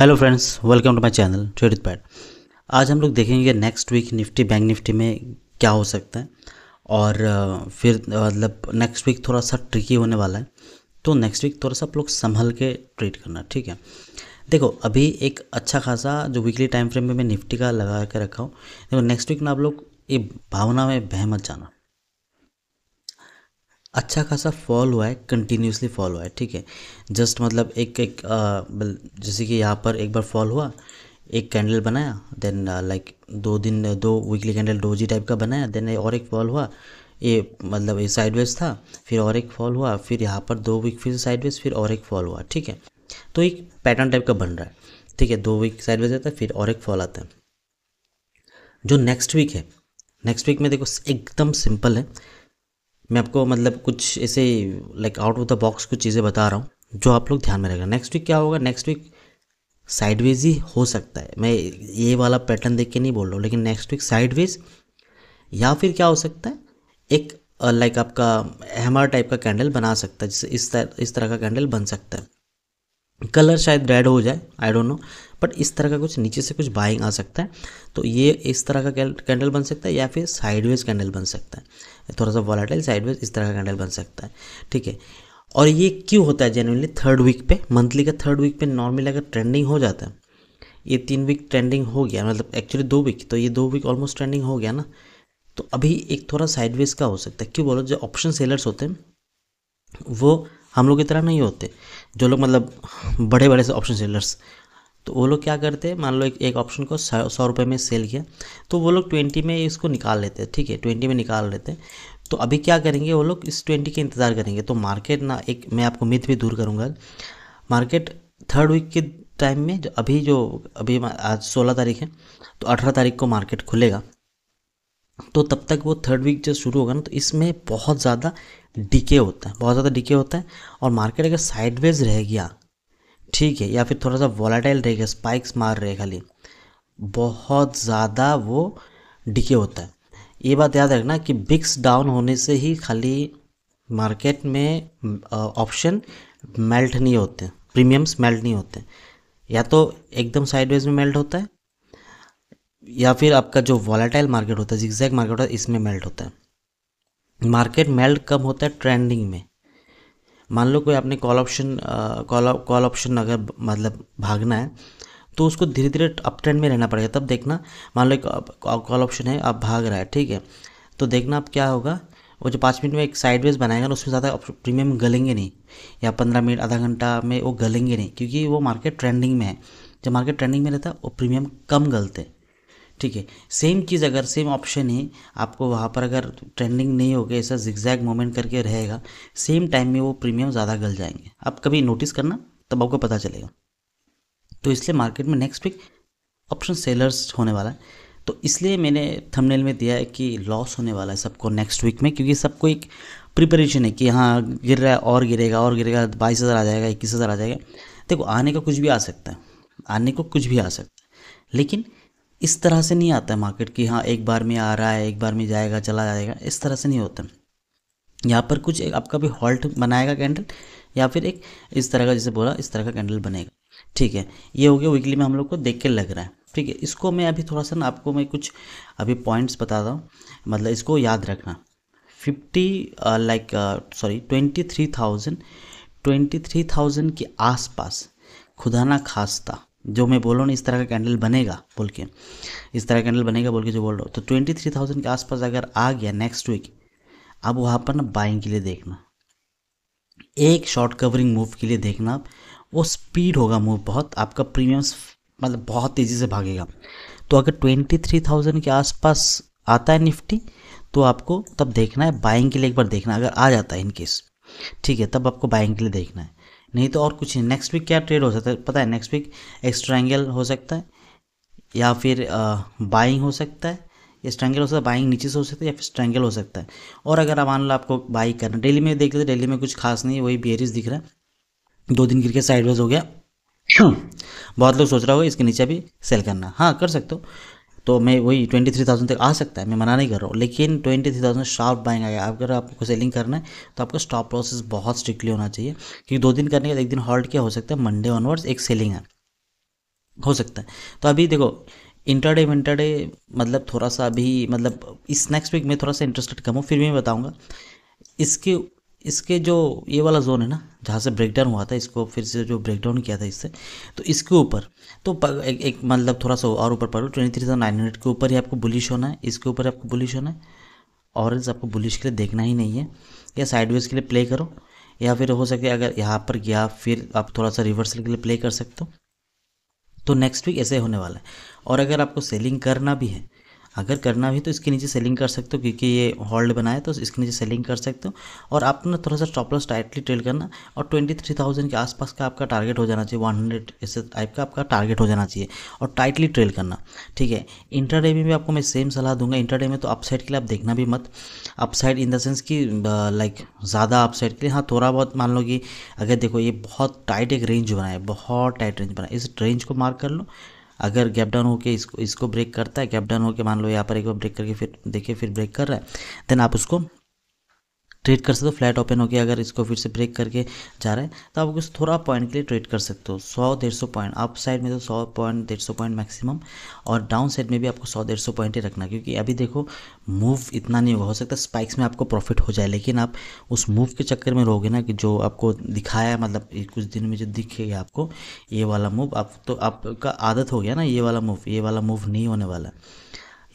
hello friends welcome to my channel ट्रेडिट पैड आज हम लोग देखेंगे next week Nifty bank Nifty में क्या हो सकता है और फिर मतलब नेक्स्ट वीक थोड़ा सा ट्रिकी होने वाला है तो नेक्स्ट वीक थोड़ा सा आप लोग संभल के ट्रेड करना ठीक है देखो अभी एक अच्छा खासा जो वीकली टाइम फ्रेम में मैं निफ्टी का लगा के रखा हूँ देखो नेक्स्ट वीक में आप लोग ये भावना में बहमत जाना अच्छा खासा फॉल हुआ है कंटिन्यूसली फॉल हुआ है ठीक है जस्ट मतलब एक एक जैसे कि यहाँ पर एक बार फॉल हुआ एक कैंडल बनाया देन लाइक दो दिन दो वीकली कैंडल डोजी टाइप का बनाया देन और एक फॉल हुआ ये मतलब ये साइडवेज था फिर और एक फॉल हुआ फिर यहाँ पर दो वीक फिर साइडवेज फिर और एक फॉल हुआ ठीक है तो एक पैटर्न टाइप का बन रहा है ठीक है दो वीक साइडवेज आता है फिर और एक फॉल आता है जो नेक्स्ट वीक है नेक्स्ट वीक में देखो एकदम सिंपल है मैं आपको मतलब कुछ ऐसे like out of the box कुछ चीज़ें बता रहा हूँ जो आप लोग ध्यान में रखना नेक्स्ट वीक क्या होगा नेक्स्ट वीक साइडवेज ही हो सकता है मैं ये वाला पैटर्न देख के नहीं बोल रहा हूँ लेकिन नेक्स्ट वीक साइडवेज या फिर क्या हो सकता है एक लाइक आपका हेमर टाइप का कैंडल बना सकता है जिससे इस तरह इस तरह का कैंडल बन सकता है कलर शायद रेड हो जाए आई डोंट नो बट इस तरह का कुछ नीचे से कुछ बाइंग आ सकता है तो ये इस तरह का कैंडल बन सकता है या फिर साइडवेज कैंडल बन सकता है थोड़ा सा वॉलाटाइल साइडवेज इस तरह का कैंडल बन सकता है ठीक है और ये क्यों होता है जनरली थर्ड वीक पे मंथली का थर्ड वीक पे नॉर्मली अगर ट्रेंडिंग हो जाता है ये तीन वीक ट्रेंडिंग हो गया मतलब एक्चुअली दो वीक तो ये दो वीक ऑलमोस्ट ट्रेंडिंग हो गया ना तो अभी एक थोड़ा साइडवेज का हो सकता है क्यों बोलो जो ऑप्शन सेलर्स होते हैं वो हम लोग की तरह नहीं होते जो लोग मतलब बड़े बड़े से ऑप्शन सेलर्स तो वो लोग क्या करते हैं मान लो एक, ऑप्शन को सौ रुपये में सेल किया तो वो लोग ट्वेंटी में इसको निकाल लेते हैं ठीक है ट्वेंटी में निकाल लेते हैं तो अभी क्या करेंगे वो लोग इस ट्वेंटी के इंतज़ार करेंगे तो मार्केट ना एक मैं आपको मिथ भी दूर करूँगा मार्केट थर्ड वीक के टाइम में जो अभी जो अभी आज सोलह तारीख है तो अठारह तारीख को मार्केट खुलेगा तो तब तक वो थर्ड वीक जब शुरू होगा ना तो इसमें बहुत ज़्यादा डिके होता है बहुत ज़्यादा डिके होता है और मार्केट अगर साइडवेज रह गया ठीक है या फिर थोड़ा सा वॉलाटाइल रहेगा स्पाइक्स मार रहे खाली बहुत ज़्यादा वो डिके होता है ये बात याद रखना कि बिक्स डाउन होने से ही खाली मार्केट में ऑप्शन मेल्ट नहीं होते प्रीमियम्स मेल्ट नहीं होते या तो एकदम साइडवेज में मेल्ट होता है या फिर आपका जो वॉलाटाइल मार्केट होता है जिग्जैक मार्केट होता है इसमें मेल्ट होता है मार्केट मेल्ट कब होता है ट्रेंडिंग में मान लो कोई आपने call option call call option अगर मतलब भागना है तो उसको धीरे धीरे अप ट्रेंड में रहना पड़ेगा तब देखना मान लो एक कॉल ऑप्शन है आप भाग रहा है ठीक है तो देखना आप क्या होगा वो जो पाँच मिनट में एक साइडवेज बनाएगा ना उसमें ज़्यादा प्रीमियम गलेंगे नहीं या पंद्रह मिनट आधा घंटा में वो गलेंगे नहीं क्योंकि वो मार्केट ट्रेंडिंग में है जब मार्केट ट्रेंडिंग में रहता है वो प्रीमियम कम गलते हैं ठीक है सेम चीज़ अगर सेम ऑप्शन है आपको वहाँ पर अगर ट्रेंडिंग नहीं हो गया ऐसा जिक्जैग मोमेंट करके रहेगा सेम टाइम में वो प्रीमियम ज़्यादा गल जाएंगे आप कभी नोटिस करना तब आपको पता चलेगा तो इसलिए मार्केट में नेक्स्ट वीक ऑप्शन सेलर्स होने वाला है तो इसलिए मैंने थंबनेल में दिया है कि लॉस होने वाला है सबको नेक्स्ट वीक में क्योंकि सबको एक प्रिपरेशन है कि हाँ गिर रहा है और गिरेगा और गिरेगा बाईस हज़ार आ जाएगा इक्कीस हज़ार आ जाएगा देखो आने का कुछ भी आ सकता है आने को कुछ भी आ सकता है लेकिन इस तरह से नहीं आता है मार्केट कि हाँ एक बार में आ रहा है एक बार में जाएगा चला जाएगा इस तरह से नहीं होता यहाँ पर कुछ आपका भी हॉल्ट बनाएगा कैंडल या फिर एक इस तरह का जैसे बोला इस तरह का कैंडल बनेगा ठीक है ये हो गया वीकली में हम लोग को देख के लग रहा है ठीक है इसको मैं अभी थोड़ा सा ना आपको मैं कुछ अभी पॉइंट्स बता रहा हूँ मतलब इसको याद रखना fifty like sorry twenty three thousand twenty three thousand के आसपास खुदा ना खास्ता जो मैं बोल रहा हूँ इस तरह का कैंडल बनेगा बोल के इस तरह का कैंडल बनेगा बोल के जो बोल रहा हूँ तो ट्वेंटी थ्री थाउजेंड के आसपास अगर आ गया नेक्स्ट वीक आप वहाँ पर ना बाइंग के लिए देखना एक शॉर्ट कवरिंग मूव के लिए देखना वो स्पीड होगा मूव बहुत आपका प्रीमियम्स मतलब बहुत तेज़ी से भागेगा तो अगर ट्वेंटी थ्री थाउजेंड के आसपास आता है निफ्टी तो आपको तब देखना है बाइंग के लिए एक बार देखना अगर आ जाता है इनकेस ठीक है तब आपको बाइंग के लिए देखना है नहीं तो और कुछ नहीं नेक्स्ट वीक क्या ट्रेड हो सकता है पता है नेक्स्ट वीक एक्स्ट्रैंगल हो सकता है या फिर बाइंग हो सकता है या स्ट्रैंगल हो सकता है बाइंग नीचे से हो सकता है या फिर स्ट्रैंगल हो सकता है और अगर मान लो आपको बाई करना डेली में देख लेते डेली में कुछ खास नहीं है वही बियरिस दिख रहा है दो दिन गिर के साइडवेज हो गया बहुत लोग सोच रहा होगा इसके नीचे भी सेल करना हाँ कर सकते हो तो मैं वही ट्वेंटी थ्री थाउजेंड तक आ सकता है मैं मना नहीं कर रहा हूँ लेकिन twenty three thousand sharp buying आया अगर आपको सेलिंग करना है तो आपका स्टॉप प्रोसेस बहुत स्ट्रिक्टली होना चाहिए क्योंकि दो दिन करने के बाद एक दिन हॉल्ट क्या हो सकता है मंडे ऑनवर्ड्स एक सेलिंग है हो सकता है तो अभी देखो इंटरडे विंटरडे मतलब थोड़ा सा अभी मतलब इस नेक्स्ट वीक में थोड़ा सा इंटरेस्टेड कम हूँ फिर भी मैं बताऊँगा इसके इसके जो ये वाला जोन है ना जहाँ से ब्रेकडाउन हुआ था इसको फिर से जो ब्रेकडाउन किया था इससे तो इसके ऊपर तो प, एक, एक मतलब थोड़ा सा और ऊपर पढ़ो twenty three thousand nine hundred के ऊपर ही आपको बुलिश होना है इसके ऊपर आपको बुलिश होना है ऑरेंज आपको बुलिश के लिए देखना ही नहीं है या साइडवेज के लिए प्ले करो या फिर हो सके अगर यहाँ पर गया फिर आप थोड़ा सा रिवर्सल के लिए प्ले कर सकते हो तो नेक्स्ट वीक ऐसे होने वाला है और अगर आपको सेलिंग करना भी है अगर करना भी तो इसके नीचे सेलिंग कर सकते हो क्योंकि ये होल्ड बना है तो इसके नीचे सेलिंग कर सकते हो और आपने थोड़ा सा स्टॉपलॉस टाइटली ट्रेल करना और ट्वेंटी थ्री थाउजेंड के आसपास का आपका टारगेट हो जाना चाहिए वन हंड्रेड इस टाइप का आपका टारगेट हो जाना चाहिए और टाइटली ट्रेल करना ठीक है इंटरडे में भी आपको मैं सेम सलाह दूंगा इंटरडे में तो अपसाइड के लिए आप देखना भी मत अपसाइड इन द सेंस कि लाइक ज़्यादा अपसाइड के लिए हाँ थोड़ा बहुत मान लो कि अगर देखो ये बहुत टाइट एक रेंज बना है बहुत टाइट रेंज बना है इस रेंज को मार्क कर लो अगर गैप डाउन होकर इसको इसको ब्रेक करता है गैप डाउन होकर मान लो यहाँ पर एक बार ब्रेक करके फिर देखिए फिर ब्रेक कर रहा है देन आप उसको ट्रेड कर सकते हो फ्लैट ओपन हो गया अगर इसको फिर से ब्रेक करके जा रहा है तो आप कुछ थोड़ा पॉइंट के लिए ट्रेड कर सकते हो सौ डेढ़ सौ पॉइंट अप साइड में तो सौ पॉइंट डेढ़ सौ पॉइंट मैक्सिमम और डाउन साइड में भी आपको सौ डेढ़ सौ पॉइंट ही रखना क्योंकि अभी देखो मूव इतना नहीं होगा हो सकता स्पाइक्स में आपको प्रॉफिट हो जाए लेकिन आप उस मूव के चक्कर में रहोगे ना कि जो आपको दिखाया मतलब कुछ दिन में जो दिखेगा आपको ये वाला मूव आप तो आपका आदत हो गया ना ये वाला मूव ये वाला मूव नहीं होने वाला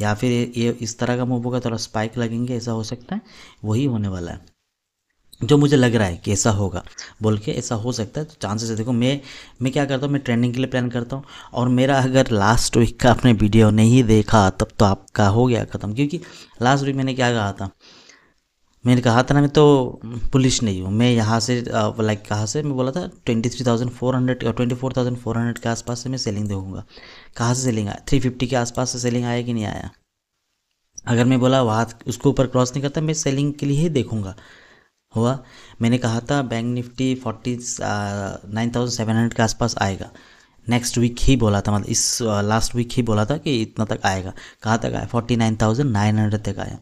या फिर ये इस तरह का मूव होगा थोड़ा स्पाइक लगेंगे ऐसा हो सकता है वही होने वाला है जो मुझे लग रहा है कि ऐसा होगा बोल के ऐसा हो सकता है तो चांसेस है देखो मैं मैं क्या करता हूँ मैं ट्रेनिंग के लिए प्लान करता हूँ और मेरा अगर लास्ट वीक का आपने वीडियो नहीं देखा तब तो आपका हो गया ख़त्म क्योंकि लास्ट वीक मैंने क्या कहा था मैंने कहा हाँ, था ना मैं तो पुलिस नहीं हूँ मैं यहाँ से लाइक कहाँ से मैं बोला था twenty three thousand four hundred twenty four thousand four hundred के आसपास से मैं सेलिंग दूँगा कहाँ से सेलिंग आया थ्री फिफ्टी के आसपास से सेलिंग आया कि नहीं आया अगर मैं बोला वहाँ उसके ऊपर क्रॉस नहीं करता मैं सेलिंग के लिए ही देखूँगा हुआ मैंने कहा था bank Nifty forty nine thousand seven hundred के आसपास आएगा नेक्स्ट वीक ही बोला था मतलब इस लास्ट वीक ही बोला था कि इतना तक आएगा कहाँ तक आया forty nine thousand nine hundred तक आया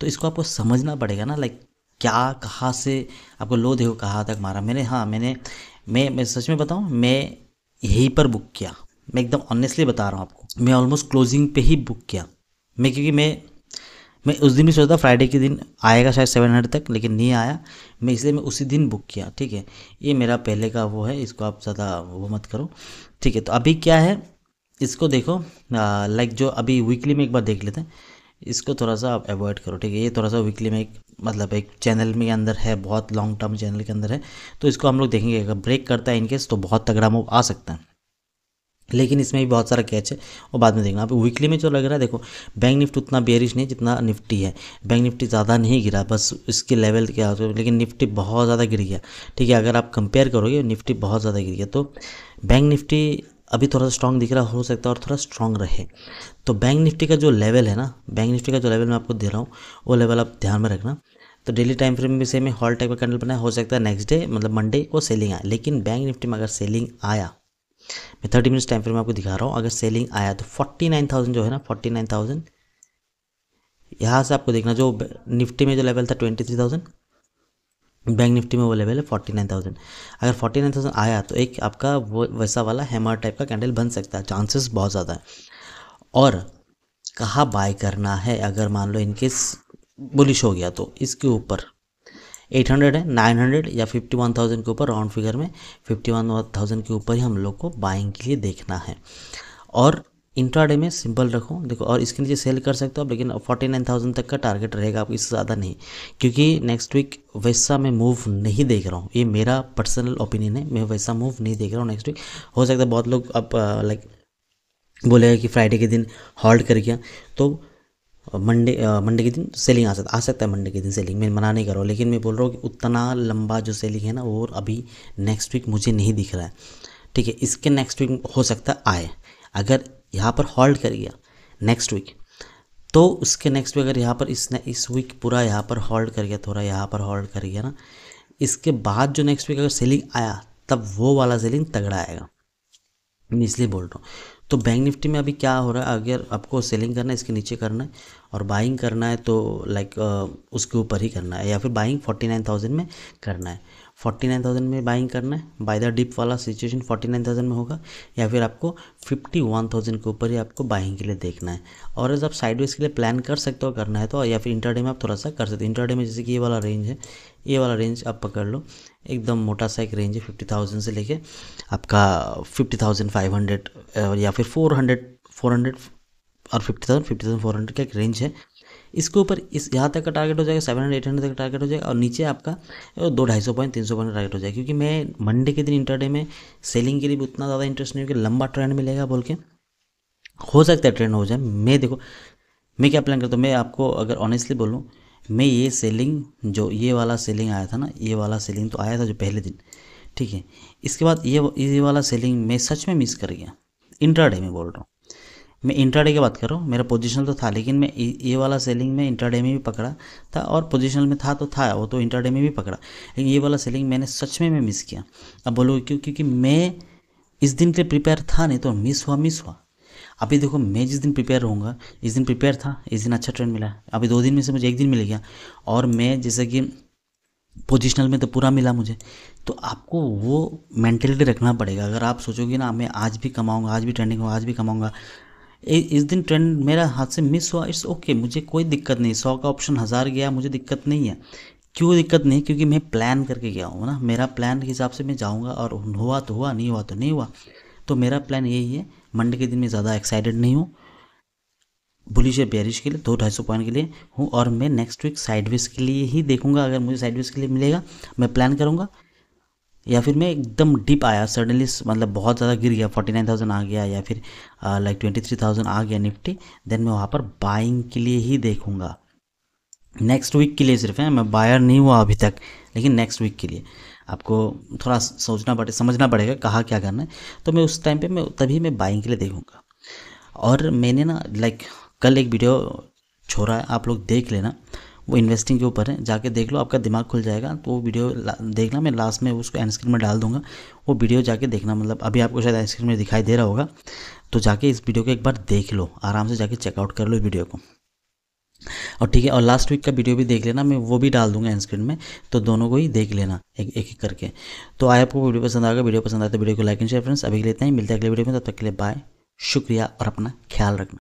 तो इसको आपको समझना पड़ेगा ना लाइक क्या कहाँ से आपको लो देखो कहाँ तक मारा मैंने हाँ मैंने मैं मैं सच में बताऊँ मैं यहीं पर बुक किया मैं एकदम ऑनेस्टली बता रहा हूँ आपको मैं ऑलमोस्ट क्लोजिंग पे ही बुक किया मैं क्योंकि मैं मैं उस दिन भी सोचता फ्राइडे के दिन आएगा शायद सेवन हंड्रेड तक लेकिन नहीं आया मैं इसलिए मैं उसी दिन बुक किया ठीक है ये मेरा पहले का वो है इसको आप ज़्यादा वो मत करो ठीक है तो अभी क्या है इसको देखो लाइक जो अभी वीकली में एक बार देख लेते हैं इसको थोड़ा सा आप अवॉइड करो ठीक है ये थोड़ा सा वीकली में एक मतलब एक चैनल में अंदर है बहुत लॉन्ग टर्म चैनल के अंदर है तो इसको हम लोग देखेंगे अगर ब्रेक करता है इनकेस तो बहुत तगड़ा मूव आ सकता है लेकिन इसमें भी बहुत सारा कैच है और बाद में देखना आप वीकली में जो लग रहा है देखो बैंक निफ्टी उतना बेरिश नहीं जितना निफ्टी है बैंक निफ्टी ज़्यादा नहीं गिरा बस इसके लेवल क्या आज लेकिन निफ्टी बहुत ज़्यादा गिर गया ठीक है अगर आप कंपेयर करोगे निफ्टी बहुत ज़्यादा गिर गया तो बैंक निफ्टी अभी थोड़ा सा स्ट्रॉन्ग दिख रहा हो सकता है और थोड़ा स्ट्रॉन्ग रहे तो बैंक निफ्टी का जो लेवल है ना बैंक निफ्टी का जो लेवल मैं आपको दे रहा हूँ वो लेवल आप ध्यान में रखना तो डेली टाइम फ्रेम में सेम हॉल टाइप का कैंडल बनाया हो सकता है नेक्स्ट डे मतलब मंडे को सेलिंग आए लेकिन बैंक निफ्टी में अगर सेलिंग आया मैं थर्टी मिनट्स टाइम फ्रेम मैं आपको दिखा रहा हूँ अगर सेलिंग आया तो फोर्टी नाइन थाउजेंड जो है ना फोर्टी नाइन थाउजेंड यहाँ से आपको देखना जो निफ्टी में जो लेवल था twenty three thousand bank Nifty में वो लेवल है फोर्टी नाइन थाउजेंड अगर फोर्टी नाइन थाउजेंड आया तो एक आपका वो वैसा वाला हैमर टाइप का कैंडल बन सकता है चांसेस बहुत ज़्यादा है और कहाँ बाय करना है अगर मान लो इनकेस बुलिश हो गया तो इसके ऊपर एट हंड्रेड है नाइन हंड्रेड या फिफ्टी वन थाउजेंड के ऊपर राउंड फिगर में फिफ्टी वन थाउजेंड के ऊपर ही हम लोग को बाइंग के लिए देखना है और इंट्राडे में सिंपल रखो देखो और इसके नीचे सेल कर सकते हो आप लेकिन फोर्टी नाइन थाउजेंड तक का टारगेट रहेगा आप इससे ज़्यादा नहीं क्योंकि नेक्स्ट वीक वैसा मैं मूव नहीं देख रहा हूँ ये मेरा पर्सनल ओपिनियन है मैं वैसा मूव नहीं देख रहा हूँ नेक्स्ट वीक हो सकता है बहुत लोग अब लाइक बोलेगा कि फ्राइडे के दिन हॉल्ट कर गया तो मंडे मंडे के दिन सेलिंग आ सकता आ सकता है मंडे के दिन सेलिंग मैं मना नहीं कर रहा हूँ लेकिन मैं बोल रहा हूँ कि उतना लंबा जो सेलिंग है ना वो अभी नेक्स्ट वीक मुझे नहीं दिख रहा है ठीक है इसके नेक्स्ट वीक हो सकता है आए अगर यहाँ पर हॉल्ड कर गया नेक्स्ट वीक तो उसके नेक्स्ट वीक अगर यहाँ पर इसने इस वीक पूरा यहाँ पर हॉल्ड कर गया थोड़ा यहाँ पर हॉल्ड कर गया ना इसके बाद जो नेक्स्ट वीक अगर सेलिंग आया तब वो वाला सेलिंग तगड़ा आएगा मैं इसलिए बोल रहा हूँ तो बैंक निफ्टी में अभी क्या हो रहा है अगर आपको सेलिंग करना है इसके नीचे करना है और बाइंग करना है तो लाइक उसके ऊपर ही करना है या फिर बाइंग 49,000 में करना है 49,000 में बाइंग करना है बाय द डिप वाला सिचुएशन 49,000 में होगा या फिर आपको 51,000 के ऊपर ही आपको बाइंग के लिए देखना है और अगर आप साइडवेज के लिए प्लान कर सकते हो करना है तो या फिर इंटरडे में आप थोड़ा सा कर सकते हो इंटरडे में जैसे कि ये वाला रेंज है ये वाला रेंज आप पकड़ लो एकदम मोटा सा एक रेंज है फिफ्टी थाउजेंड से लेके आपका फिफ्टी थाउजेंड फाइव हंड्रेड या फिर फोर हंड्रेड फोर हंड्रेड और fifty thousand fifty thousand four hundred का एक रेंज है इसके ऊपर इस यहाँ तक का टारगेट हो जाएगा सेवन हंड्रेड एट हंड्रेड तक टारगेट हो जाएगा और नीचे आपका दो ढाई सौ पॉइंट तीन सौ पॉइंट टारगेट हो जाएगा क्योंकि मैं मंडे के दिन इंटरडे में सेलिंग के लिए भी उतना ज़्यादा इंटरेस्ट नहीं क्योंकि लंबा ट्रेंड मिलेगा बोल के हो सकता है ट्रेंड हो जाए मैं देखो मैं क्या प्लान करता हूँ मैं आपको अगर ऑनेस्टली बोलूँ मैं ये सेलिंग जो ये वाला सेलिंग आया था ना ये वाला सेलिंग तो आया था जो पहले दिन ठीक है इसके बाद ये ये वाला सेलिंग मैं सच में मिस कर गया इंट्राडे में बोल रहा हूँ मैं इंट्राडे की बात कर रहा हूँ मेरा पोजिशन तो था लेकिन मैं ये वाला सेलिंग में इंट्राडे में भी पकड़ा था और पोजिशन में था तो था वो तो इंट्राडे में भी पकड़ा लेकिन ये वाला सेलिंग मैंने सच में मैं मिस किया अब बोलोगे क्यों क्योंकि मैं इस दिन के प्रिपेयर था नहीं तो मिस हुआ मिस हुआ अभी देखो मैं जिस दिन प्रिपेयर रहूँगा इस दिन प्रिपेयर था इस दिन अच्छा ट्रेंड मिला अभी दो दिन में से मुझे एक दिन मिल गया और मैं जैसे कि पोजिशनल में तो पूरा मिला मुझे तो आपको वो मैंटेलिटी रखना पड़ेगा अगर आप सोचोगे ना मैं आज भी कमाऊँगा आज भी ट्रेंडिंग होगा आज भी कमाऊँगा इस दिन ट्रेंड मेरा हाथ से मिस हुआ इट्स ओके मुझे कोई दिक्कत नहीं सौ का ऑप्शन हज़ार गया मुझे दिक्कत नहीं है क्यों दिक्कत नहीं क्योंकि मैं प्लान करके गया हूँ ना मेरा प्लान के हिसाब से मैं जाऊँगा और हुआ तो हुआ नहीं हुआ तो नहीं हुआ तो मेरा प्लान यही है मंडे के दिन मैं ज़्यादा एक्साइटेड नहीं हूँ बुलिश या बैरिश के लिए दो ढाई सौ पॉइंट के लिए हूँ और मैं नेक्स्ट वीक साइडवेज के लिए ही देखूंगा अगर मुझे साइडवेज के लिए मिलेगा मैं प्लान करूँगा या फिर मैं एकदम डिप आया सडनली मतलब बहुत ज़्यादा गिर गया फोर्टी नाइन थाउजेंड आ गया या फिर लाइक ट्वेंटी थ्री थाउजेंड आ गया निफ्टी देन मैं वहाँ पर बाइंग के लिए ही देखूँगा नेक्स्ट वीक के लिए सिर्फ है मैं बायर नहीं हुआ अभी तक लेकिन नेक्स्ट वीक के लिए आपको थोड़ा सोचना पड़े समझना पड़ेगा कहाँ क्या करना है तो मैं उस टाइम पे मैं तभी मैं बाइंग के लिए देखूँगा और मैंने ना लाइक कल एक वीडियो छोड़ा है आप लोग देख लेना वो इन्वेस्टिंग के ऊपर है जाके देख लो आपका दिमाग खुल जाएगा तो वो वीडियो देखना मैं लास्ट में उसको एंड स्क्रीन में डाल दूंगा वो वीडियो जाके देखना मतलब अभी आपको शायद एंड स्क्रीन में दिखाई दे रहा होगा तो जाके इस वीडियो को एक बार देख लो आराम से जाके चेकआउट कर लो वीडियो को और ठीक है और लास्ट वीक का वीडियो भी देख लेना मैं वो भी डाल दूंगा एंड स्क्रीन में तो दोनों को ही देख लेना एक एक करके तो आए आपको वीडियो पसंद आएगा वीडियो पसंद आए तो वीडियो को लाइक एंड शेयर फ्रेंड्स अभी लेते हैं मिलते हैं अगले वीडियो में तब तक के लिए बाय शुक्रिया और अपना ख्याल रखना